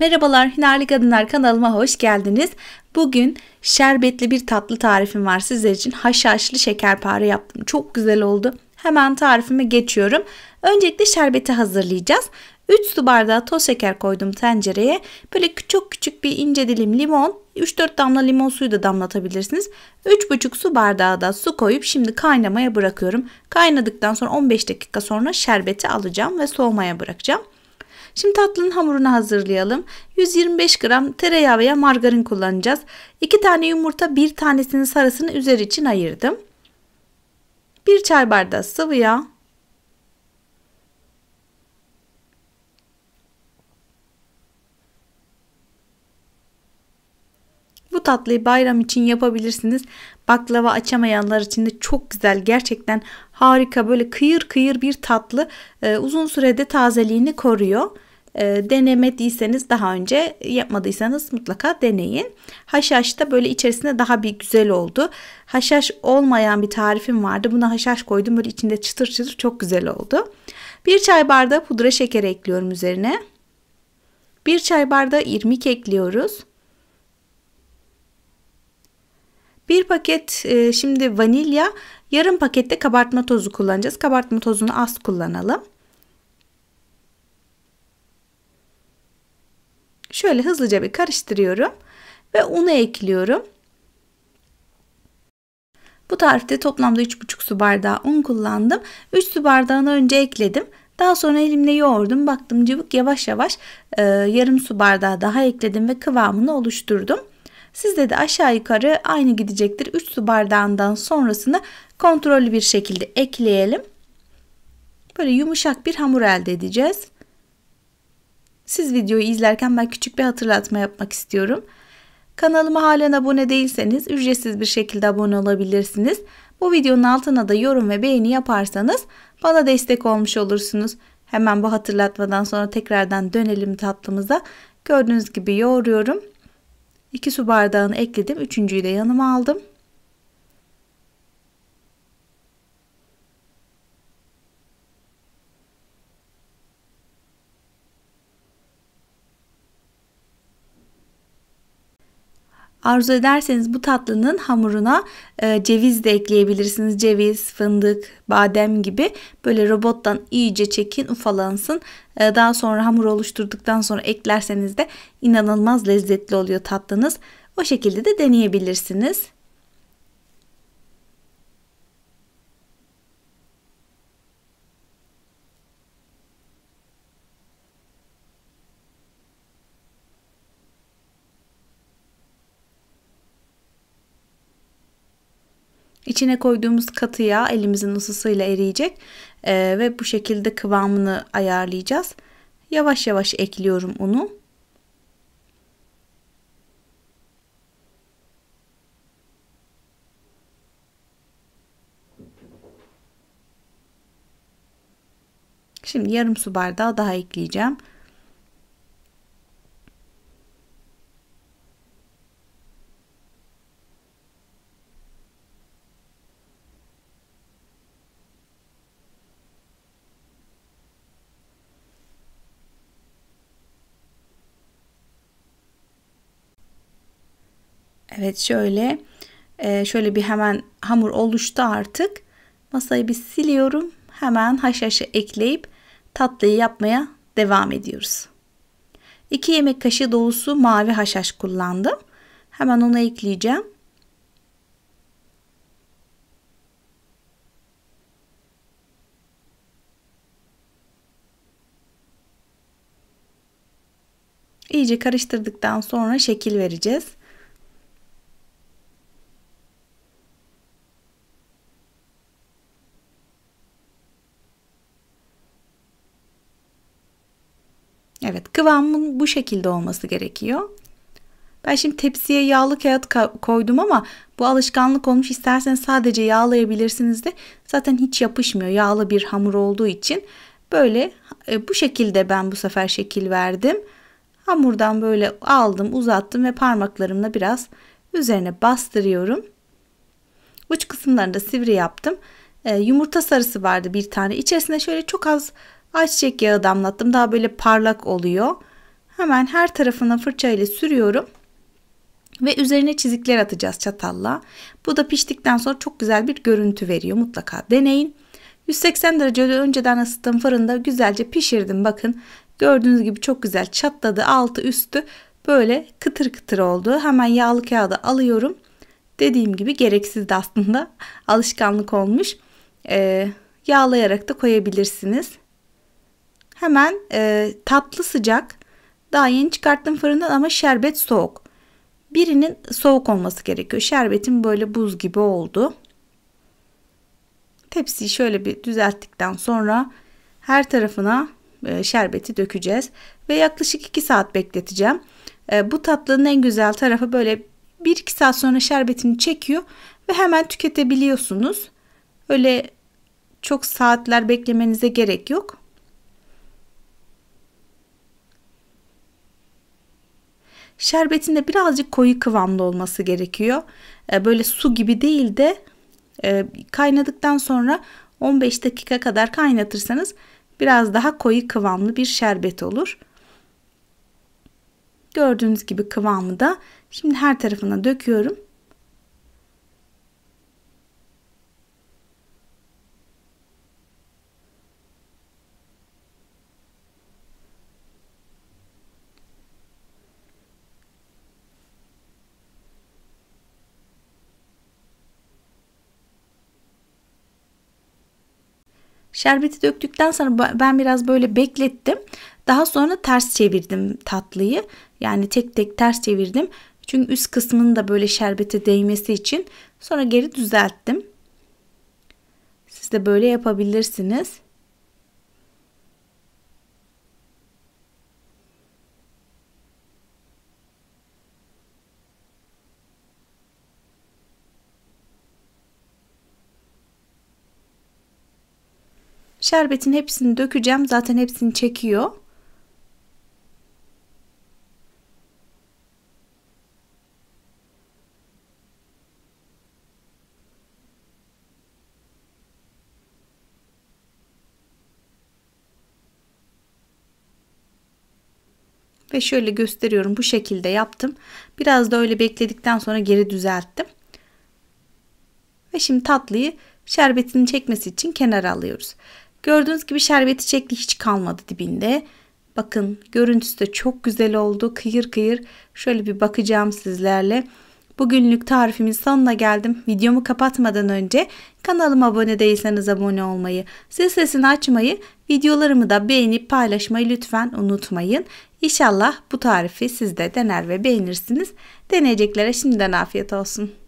Merhabalar Hünerli Kadınlar kanalıma hoş geldiniz. Bugün şerbetli bir tatlı tarifim var sizler için. Haşhaşlı şekerpare yaptım. Çok güzel oldu. Hemen tarifime geçiyorum. Öncelikle şerbeti hazırlayacağız. 3 su bardağı toz şeker koydum tencereye. Böyle çok küçük bir ince dilim limon, 3-4 damla limon suyu da damlatabilirsiniz. 3,5 su bardağı da su koyup şimdi kaynamaya bırakıyorum. Kaynadıktan sonra 15 dakika sonra şerbeti alacağım ve soğumaya bırakacağım. Şimdi tatlının hamurunu hazırlayalım. 125 gram tereyağı veya margarin kullanacağız. 2 tane yumurta bir tanesinin sarısını üzeri için ayırdım. 1 çay bardağı sıvı yağ. Bu tatlıyı bayram için yapabilirsiniz. Baklava açamayanlar için de çok güzel gerçekten harika böyle kıyır kıyır bir tatlı e, uzun sürede tazeliğini koruyor. E, denemediyseniz daha önce yapmadıysanız mutlaka deneyin. Haşhaş da böyle içerisinde daha bir güzel oldu. Haşhaş olmayan bir tarifim vardı. Buna haşhaş koydum böyle içinde çıtır çıtır çok güzel oldu. Bir çay bardağı pudra şekeri ekliyorum üzerine. Bir çay bardağı irmik ekliyoruz. Bir paket e, şimdi vanilya, yarım pakette kabartma tozu kullanacağız. Kabartma tozunu az kullanalım. Şöyle hızlıca bir karıştırıyorum ve unu ekliyorum. Bu tarifte toplamda 3,5 su bardağı un kullandım. 3 su bardağını önce ekledim. Daha sonra elimle yoğurdum. Baktım cıvık yavaş yavaş e, yarım su bardağı daha ekledim ve kıvamını oluşturdum. Sizde de aşağı yukarı aynı gidecektir. 3 su bardağından sonrasını kontrollü bir şekilde ekleyelim. Böyle yumuşak bir hamur elde edeceğiz. Siz videoyu izlerken ben küçük bir hatırlatma yapmak istiyorum. Kanalıma halen abone değilseniz ücretsiz bir şekilde abone olabilirsiniz. Bu videonun altına da yorum ve beğeni yaparsanız bana destek olmuş olursunuz. Hemen bu hatırlatmadan sonra tekrardan dönelim tatlımıza. Gördüğünüz gibi yoğuruyorum. 2 su bardağını ekledim. Üçüncüyü de yanıma aldım. Arzu ederseniz bu tatlının hamuruna e, ceviz de ekleyebilirsiniz. Ceviz, fındık, badem gibi böyle robottan iyice çekin ufalansın. E, daha sonra hamur oluşturduktan sonra eklerseniz de inanılmaz lezzetli oluyor tatlınız. O şekilde de deneyebilirsiniz. İçine koyduğumuz katı yağ elimizin ısısıyla eriyecek ee, ve bu şekilde kıvamını ayarlayacağız. Yavaş yavaş ekliyorum unu. Şimdi yarım su bardağı daha ekleyeceğim. Evet şöyle e, şöyle bir hemen hamur oluştu artık. Masayı bir siliyorum. Hemen haşhaşı ekleyip tatlıyı yapmaya devam ediyoruz. 2 yemek kaşığı dolusu mavi haşhaş kullandım. Hemen onu ekleyeceğim. İyice karıştırdıktan sonra şekil vereceğiz. Evet kıvamın bu şekilde olması gerekiyor. Ben şimdi tepsiye yağlı kağıt koydum ama bu alışkanlık olmuş. İsterseniz sadece yağlayabilirsiniz de zaten hiç yapışmıyor. Yağlı bir hamur olduğu için böyle e, bu şekilde ben bu sefer şekil verdim. Hamurdan böyle aldım, uzattım ve parmaklarımla biraz üzerine bastırıyorum. Uç kısımlarını da sivri yaptım. E, yumurta sarısı vardı bir tane. İçerisine şöyle çok az Ayçiçek yağı damlattım. Daha böyle parlak oluyor. Hemen her tarafına fırça ile sürüyorum. Ve üzerine çizikler atacağız çatalla. Bu da piştikten sonra çok güzel bir görüntü veriyor. Mutlaka deneyin. 180 derecede önceden ısıttığım fırında güzelce pişirdim. Bakın gördüğünüz gibi çok güzel çatladı. Altı üstü böyle kıtır kıtır oldu. Hemen yağlı kağıdı alıyorum. Dediğim gibi gereksiz de aslında alışkanlık olmuş. Ee, yağlayarak da koyabilirsiniz. Hemen e, tatlı sıcak. Daha yeni çıkarttım fırından ama şerbet soğuk. Birinin soğuk olması gerekiyor. Şerbetim böyle buz gibi oldu. Tepsiyi şöyle bir düzelttikten sonra her tarafına e, şerbeti dökeceğiz ve yaklaşık 2 saat bekleteceğim. E, bu tatlının en güzel tarafı böyle 1-2 saat sonra şerbetini çekiyor ve hemen tüketebiliyorsunuz. Öyle çok saatler beklemenize gerek yok. Şerbetin de birazcık koyu kıvamlı olması gerekiyor. E, böyle su gibi değil de e, kaynadıktan sonra 15 dakika kadar kaynatırsanız biraz daha koyu kıvamlı bir şerbet olur. Gördüğünüz gibi kıvamı da şimdi her tarafına döküyorum. Şerbeti döktükten sonra ben biraz böyle beklettim. Daha sonra ters çevirdim tatlıyı. Yani tek tek ters çevirdim. Çünkü üst kısmının da böyle şerbete değmesi için. Sonra geri düzelttim. Siz de böyle yapabilirsiniz. Şerbetin hepsini dökeceğim. Zaten hepsini çekiyor. ve şöyle gösteriyorum bu şekilde yaptım. Biraz da öyle bekledikten sonra geri düzelttim. Ve şimdi tatlıyı şerbetini çekmesi için kenara alıyoruz. Gördüğünüz gibi şerbeti şekli hiç kalmadı dibinde. Bakın görüntüsü de çok güzel oldu. Kıyır kıyır şöyle bir bakacağım sizlerle. Bugünlük tarifimin sonuna geldim. Videomu kapatmadan önce kanalıma abone değilseniz abone olmayı, zil sesini açmayı, videolarımı da beğenip paylaşmayı lütfen unutmayın. İnşallah bu tarifi siz de dener ve beğenirsiniz. Deneyeceklere şimdiden afiyet olsun.